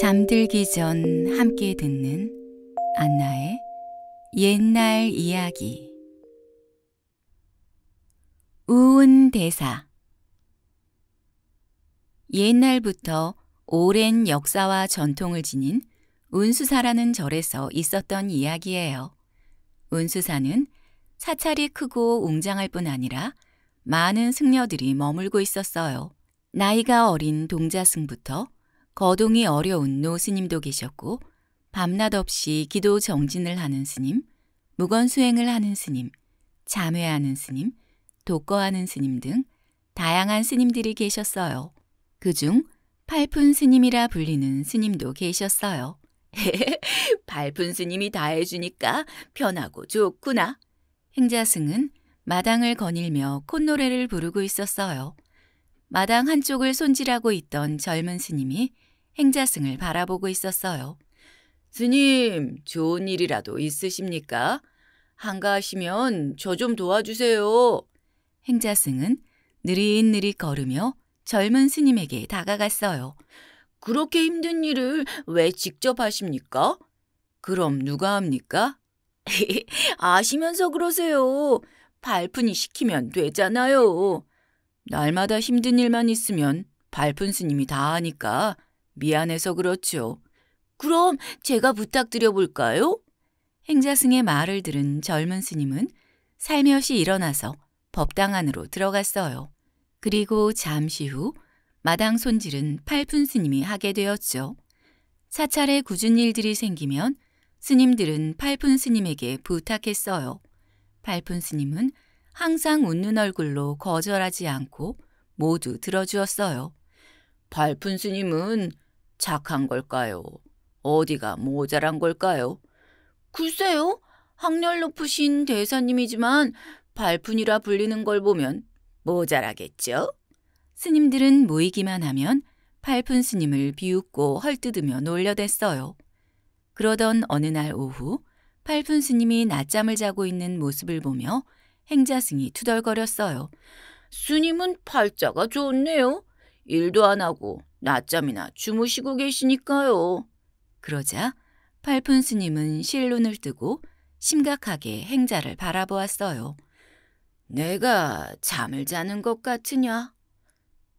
잠들기 전 함께 듣는 안나의 옛날 이야기 우은 대사 옛날부터 오랜 역사와 전통을 지닌 운수사라는 절에서 있었던 이야기예요. 운수사는 사찰이 크고 웅장할 뿐 아니라 많은 승려들이 머물고 있었어요. 나이가 어린 동자승부터 거동이 어려운 노스님도 계셨고 밤낮 없이 기도 정진을 하는 스님, 무건수행을 하는 스님, 자매하는 스님, 독거하는 스님 등 다양한 스님들이 계셨어요. 그중 팔푼 스님이라 불리는 스님도 계셨어요. 팔푼 스님이 다 해주니까 편하고 좋구나. 행자승은 마당을 거닐며 콧노래를 부르고 있었어요. 마당 한쪽을 손질하고 있던 젊은 스님이 행자승을 바라보고 있었어요. 스님, 좋은 일이라도 있으십니까? 한가하시면 저 좀 도와주세요. 행자승은 느릿느릿 걸으며 젊은 스님에게 다가갔어요. 그렇게 힘든 일을 왜 직접 하십니까? 그럼 누가 합니까? 아시면서 그러세요. 발푼이 시키면 되잖아요. 날마다 힘든 일만 있으면 발푼 스님이 다 하니까 미안해서 그렇죠 그럼 제가 부탁드려 볼까요? 행자승의 말을 들은 젊은 스님은 살며시 일어나서 법당 안으로 들어갔어요. 그리고 잠시 후 마당 손질은 팔푼 스님이 하게 되었죠. 사찰에 굳은 일들이 생기면 스님들은 팔푼 스님에게 부탁했어요. 팔푼 스님은 항상 웃는 얼굴로 거절하지 않고 모두 들어주었어요. 팔푼 스님은 착한 걸까요? 어디가 모자란 걸까요? 글쎄요. 학렬 높으신 대사님이지만 발푼이라 불리는 걸 보면 모자라겠죠? 스님들은 모이기만 하면 팔푼 스님을 비웃고 헐뜯으며 놀려댔어요. 그러던 어느 날 오후 팔푼 스님이 낮잠을 자고 있는 모습을 보며 행자승이 투덜거렸어요. 스님은 팔자가 좋네요. 일도 안 하고 낮잠이나 주무시고 계시니까요. 그러자 팔푼 스님은 실눈을 뜨고 심각하게 행자를 바라보았어요. 내가 잠을 자는 것 같으냐?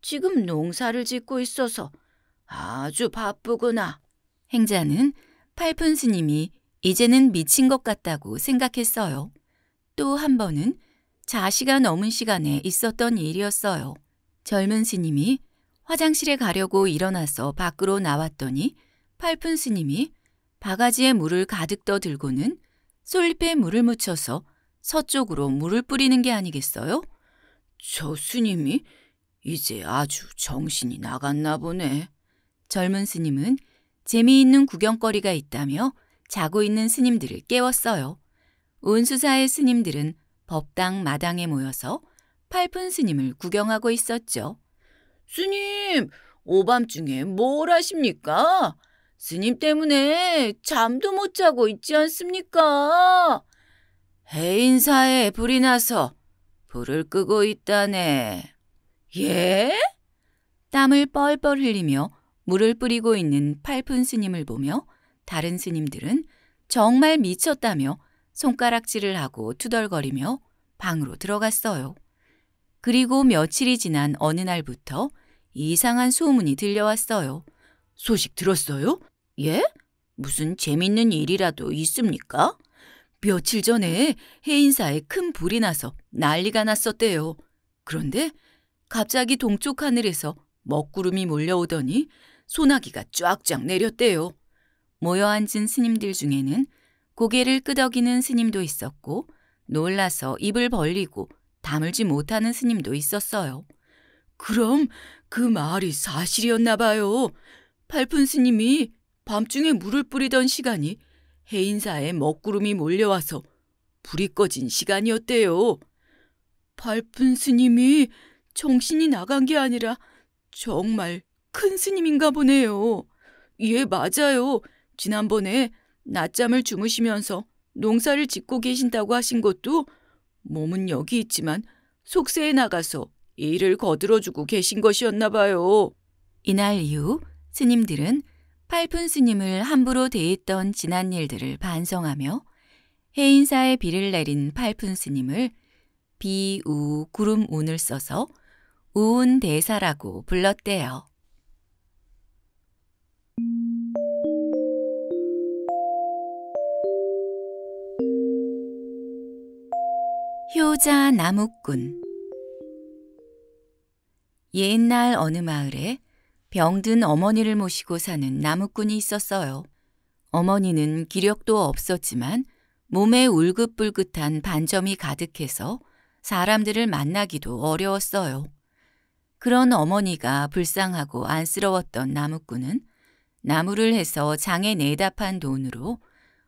지금 농사를 짓고 있어서 아주 바쁘구나. 행자는 팔푼 스님이 이제는 미친 것 같다고 생각했어요. 또 한 번은 자시가 넘은 시간에 있었던 일이었어요. 젊은 스님이 화장실에 가려고 일어나서 밖으로 나왔더니 팔푼 스님이 바가지에 물을 가득 떠들고는 솔잎에 물을 묻혀서 서쪽으로 물을 뿌리는 게 아니겠어요? 저 스님이 이제 아주 정신이 나갔나 보네. 젊은 스님은 재미있는 구경거리가 있다며 자고 있는 스님들을 깨웠어요. 온수사의 스님들은 법당 마당에 모여서 팔푼 스님을 구경하고 있었죠. 스님, 오밤중에 뭘 하십니까? 스님 때문에 잠도 못 자고 있지 않습니까? 해인사에 불이 나서 불을 끄고 있다네. 예? 땀을 뻘뻘 흘리며 물을 뿌리고 있는 팔푼 스님을 보며 다른 스님들은 정말 미쳤다며 손가락질을 하고 투덜거리며 방으로 들어갔어요. 그리고 며칠이 지난 어느 날부터 이상한 소문이 들려왔어요. 소식 들었어요? 예? 무슨 재밌는 일이라도 있습니까? 며칠 전에 해인사에 큰 불이 나서 난리가 났었대요. 그런데 갑자기 동쪽 하늘에서 먹구름이 몰려오더니 소나기가 쫙쫙 내렸대요. 모여 앉은 스님들 중에는 고개를 끄덕이는 스님도 있었고 놀라서 입을 벌리고 다물지 못하는 스님도 있었어요. 그럼 그 말이 사실이었나 봐요. 팔푼 스님이 밤중에 물을 뿌리던 시간이 해인사에 먹구름이 몰려와서 불이 꺼진 시간이었대요. 팔푼 스님이 정신이 나간 게 아니라 정말 큰 스님인가 보네요. 예, 맞아요. 지난번에 낮잠을 주무시면서 농사를 짓고 계신다고 하신 것도 몸은 여기 있지만 속세에 나가서 일을 거들어주고 계신 것이었나 봐요. 이날 이후 스님들은 팔푼 스님을 함부로 대했던 지난 일들을 반성하며 해인사에 비를 내린 팔푼 스님을 비, 우, 구름, 운을 써서 우운 대사라고 불렀대요. 효자 나무꾼 옛날 어느 마을에 병든 어머니를 모시고 사는 나무꾼이 있었어요. 어머니는 기력도 없었지만 몸에 울긋불긋한 반점이 가득해서 사람들을 만나기도 어려웠어요. 그런 어머니가 불쌍하고 안쓰러웠던 나무꾼은 나무를 해서 장에 내다 판 돈으로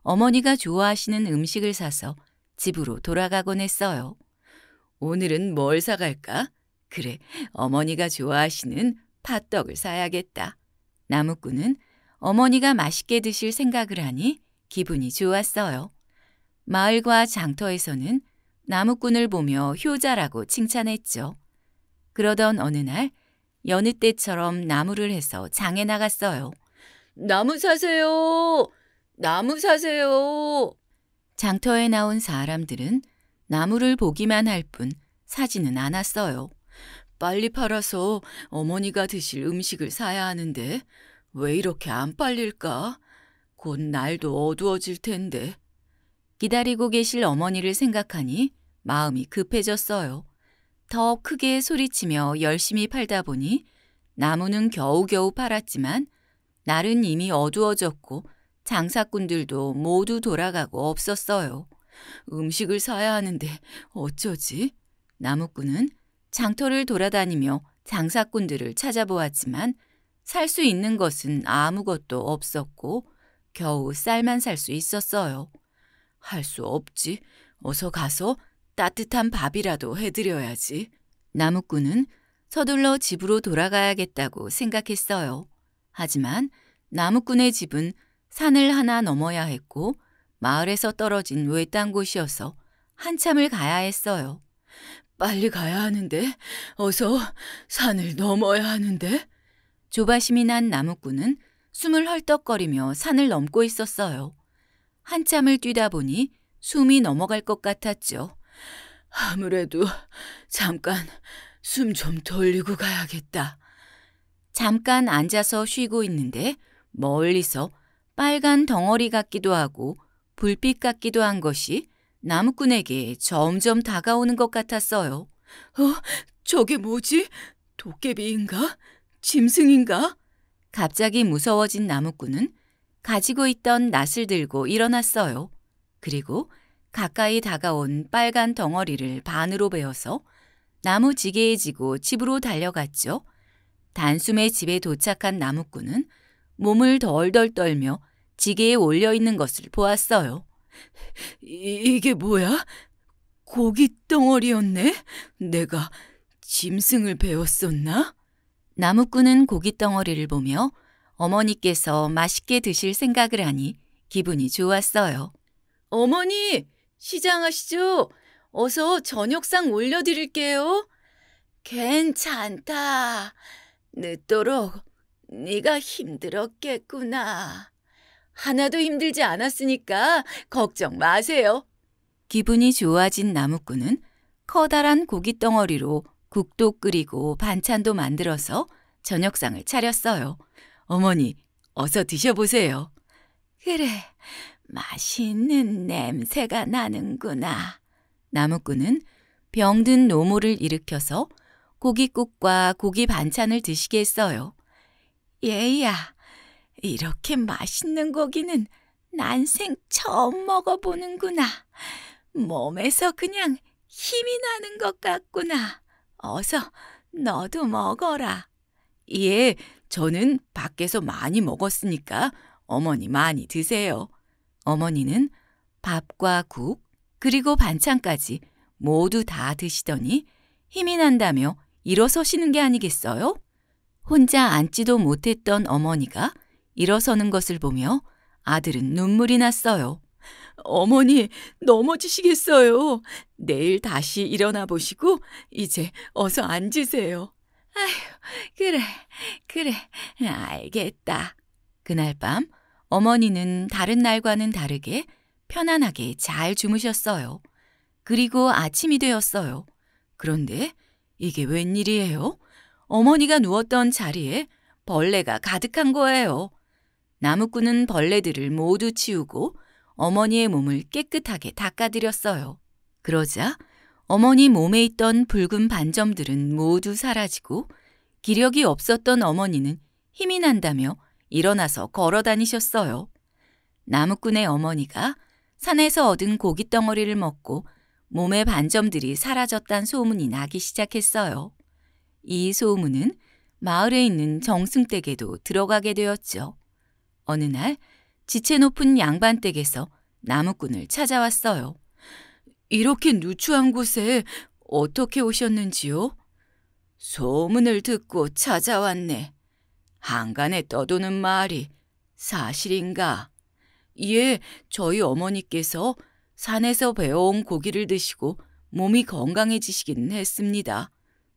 어머니가 좋아하시는 음식을 사서 집으로 돌아가곤 했어요. 오늘은 뭘 사갈까? 그래, 어머니가 좋아하시는 팥떡을 사야겠다. 나무꾼은 어머니가 맛있게 드실 생각을 하니 기분이 좋았어요. 마을과 장터에서는 나무꾼을 보며 효자라고 칭찬했죠. 그러던 어느 날 여느 때처럼 나무를 해서 장에 나갔어요. 나무 사세요! 나무 사세요! 장터에 나온 사람들은 나무를 보기만 할 뿐 사지는 않았어요. 빨리 팔아서 어머니가 드실 음식을 사야 하는데 왜 이렇게 안빨릴까곧 날도 어두워질 텐데. 기다리고 계실 어머니를 생각하니 마음이 급해졌어요. 더 크게 소리치며 열심히 팔다 보니 나무는 겨우겨우 팔았지만 날은 이미 어두워졌고 장사꾼들도 모두 돌아가고 없었어요. 음식을 사야 하는데 어쩌지? 나무꾼은 장터를 돌아다니며 장사꾼들을 찾아보았지만 살 수 있는 것은 아무것도 없었고 겨우 쌀만 살 수 있었어요. 할 수 없지. 어서 가서 따뜻한 밥이라도 해드려야지. 나무꾼은 서둘러 집으로 돌아가야겠다고 생각했어요. 하지만 나무꾼의 집은 산을 하나 넘어야 했고 마을에서 떨어진 외딴 곳이어서 한참을 가야 했어요. 빨리 가야 하는데, 어서 산을 넘어야 하는데. 조바심이 난 나무꾼은 숨을 헐떡거리며 산을 넘고 있었어요. 한참을 뛰다 보니 숨이 넘어갈 것 같았죠. 아무래도 잠깐 숨 좀 돌리고 가야겠다. 잠깐 앉아서 쉬고 있는데 멀리서 빨간 덩어리 같기도 하고 불빛 같기도 한 것이 나무꾼에게 점점 다가오는 것 같았어요. 어? 저게 뭐지? 도깨비인가? 짐승인가? 갑자기 무서워진 나무꾼은 가지고 있던 낫을 들고 일어났어요. 그리고 가까이 다가온 빨간 덩어리를 반으로 베어서 나무 지게에 지고 집으로 달려갔죠. 단숨에 집에 도착한 나무꾼은 몸을 덜덜 떨며 지게에 올려 있는 것을 보았어요. 이, 이게 뭐야? 고기 덩어리였네? 내가 짐승을 배웠었나? 나무꾼은 고기 덩어리를 보며 어머니께서 맛있게 드실 생각을 하니 기분이 좋았어요. 어머니, 시장하시죠? 어서 저녁상 올려드릴게요. 괜찮다. 늦도록 네가 힘들었겠구나. 하나도 힘들지 않았으니까 걱정 마세요. 기분이 좋아진 나무꾼은 커다란 고기 덩어리로 국도 끓이고 반찬도 만들어서 저녁상을 차렸어요. 어머니, 어서 드셔보세요. 그래, 맛있는 냄새가 나는구나. 나무꾼은 병든 노모를 일으켜서 고깃국과 고기 반찬을 드시게 했어요. 얘야, 이렇게 맛있는 고기는 난생 처음 먹어보는구나. 몸에서 그냥 힘이 나는 것 같구나. 어서 너도 먹어라. 예, 저는 밖에서 많이 먹었으니까 어머니 많이 드세요. 어머니는 밥과 국, 그리고 반찬까지 모두 다 드시더니 힘이 난다며 일어서시는 게 아니겠어요? 혼자 앉지도 못했던 어머니가 일어서는 것을 보며 아들은 눈물이 났어요. 어머니, 넘어지시겠어요. 내일 다시 일어나 보시고 이제 어서 앉으세요. 아휴, 그래, 그래, 알겠다. 그날 밤 어머니는 다른 날과는 다르게 편안하게 잘 주무셨어요. 그리고 아침이 되었어요. 그런데 이게 웬일이에요? 어머니가 누웠던 자리에 벌레가 가득한 거예요. 나무꾼은 벌레들을 모두 치우고 어머니의 몸을 깨끗하게 닦아드렸어요. 그러자 어머니 몸에 있던 붉은 반점들은 모두 사라지고 기력이 없었던 어머니는 힘이 난다며 일어나서 걸어 다니셨어요. 나무꾼의 어머니가 산에서 얻은 고기 덩어리를 먹고 몸의 반점들이 사라졌단 소문이 나기 시작했어요. 이 소문은 마을에 있는 정승댁에도 들어가게 되었죠. 어느 날 지체 높은 양반 댁에서 나무꾼을 찾아왔어요. 이렇게 누추한 곳에 어떻게 오셨는지요? 소문을 듣고 찾아왔네. 한간에 떠도는 말이 사실인가? 예, 저희 어머니께서 산에서 배워온 고기를 드시고 몸이 건강해지시긴 했습니다.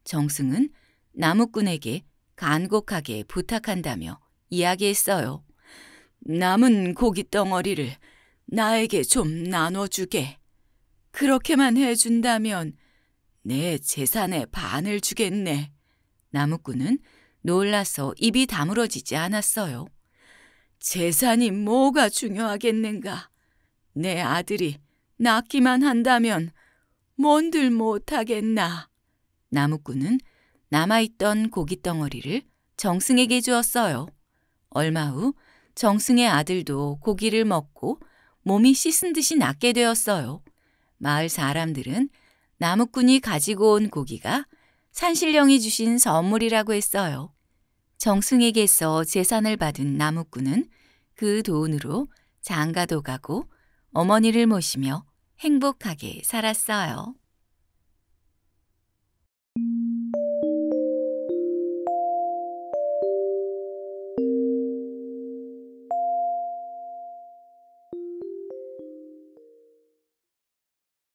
정승은 나무꾼에게 간곡하게 부탁한다며 이야기했어요. 남은 고기 덩어리를 나에게 좀 나눠주게. 그렇게만 해준다면 내 재산의 반을 주겠네. 나무꾼은 놀라서 입이 다물어지지 않았어요. 재산이 뭐가 중요하겠는가? 내 아들이 낳기만 한다면 뭔들 못하겠나? 나무꾼은 남아있던 고깃덩어리를 정승에게 주었어요. 얼마 후 정승의 아들도 고기를 먹고 몸이 씻은 듯이 낫게 되었어요. 마을 사람들은 나무꾼이 가지고 온 고기가 산신령이 주신 선물이라고 했어요. 정승에게서 재산을 받은 나무꾼은 그 돈으로 장가도 가고 어머니를 모시며 행복하게 살았어요.